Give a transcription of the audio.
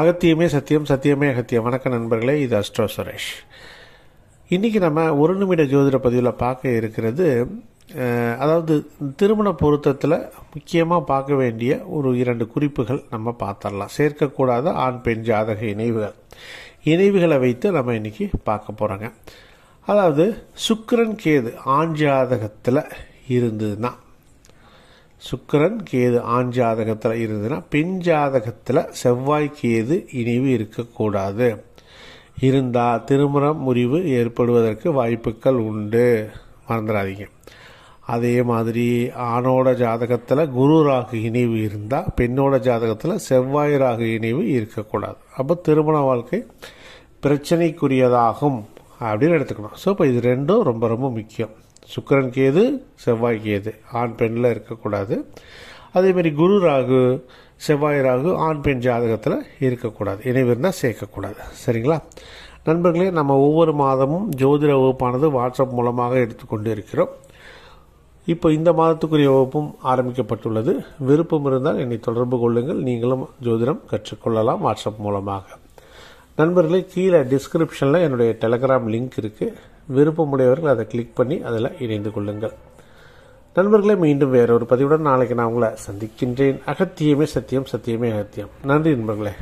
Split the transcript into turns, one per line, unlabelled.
அகத்தியமே சத்தியம் சத்தியமே அகத்தியம் வணக்கம் நண்பர்களே இது அஸ்ட்ரோ சுரேஷ் இன்றைக்கி நம்ம ஒரு நிமிட ஜோதிட பதிவில் பார்க்க இருக்கிறது அதாவது திருமண பொருத்தத்தில் முக்கியமாக பார்க்க வேண்டிய ஒரு இரண்டு குறிப்புகள் நம்ம பார்த்துடலாம் சேர்க்கக்கூடாத ஆண் பெண் ஜாதக இணைவுகள் இணைவுகளை வைத்து நம்ம இன்றைக்கி பார்க்க போகிறோங்க அதாவது சுக்கரன் கேது ஆண் ஜாதகத்தில் இருந்ததுன்னா சுக்கரன் கேது ஆண் ஜாதகத்தில் இருந்ததுன்னா பெண் ஜாதகத்தில் செவ்வாய் கேது இனிவு இருக்கக்கூடாது இருந்தால் திருமணம் முறிவு ஏற்படுவதற்கு வாய்ப்புகள் உண்டு மறந்துடாதீங்க அதே மாதிரி ஆணோட ஜாதகத்தில் குரு ராகு இணைவு இருந்தால் பெண்ணோட ஜாதகத்தில் செவ்வாய் ராகு இணைவு இருக்கக்கூடாது அப்போ திருமண வாழ்க்கை பிரச்சனைக்குரியதாகும் அப்படின்னு எடுத்துக்கணும் ஸோ இப்போ இது ரெண்டும் ரொம்ப ரொம்ப முக்கியம் சுக்கரன் கேது செவ்வாய் கேது ஆண் பெண்ணில் இருக்கக்கூடாது அதேமாரி குரு ராகு செவ்வாய் ராகு ஆண் பெண் ஜாதகத்தில் இருக்கக்கூடாது இணைவிருந்தா சேர்க்கக்கூடாது சரிங்களா நண்பர்களே நம்ம ஒவ்வொரு மாதமும் ஜோதிட வகுப்பானது வாட்ஸ்அப் மூலமாக எடுத்துக்கொண்டு இருக்கிறோம் இப்போ இந்த மாதத்துக்குரிய வகுப்பும் ஆரம்பிக்கப்பட்டுள்ளது விருப்பம் இருந்தால் என்னை தொடர்பு கொள்ளுங்கள் நீங்களும் ஜோதிடம் கற்றுக்கொள்ளலாம் வாட்ஸ்அப் மூலமாக நண்பர்களே கீழே டிஸ்கிரிப்ஷனில் என்னுடைய டெலகிராம் லிங்க் இருக்குது விருப்பமுடையவர்கள் அதை கிளிக் பண்ணி அதில் இணைந்து கொள்ளுங்கள் நண்பர்களே மீண்டும் வேறொரு பதிவுடன் நாளைக்கு நான் உங்களை சந்திக்கின்றேன் அகத்தியமே சத்தியம் சத்தியமே அகத்தியம் நன்றி நண்பர்களே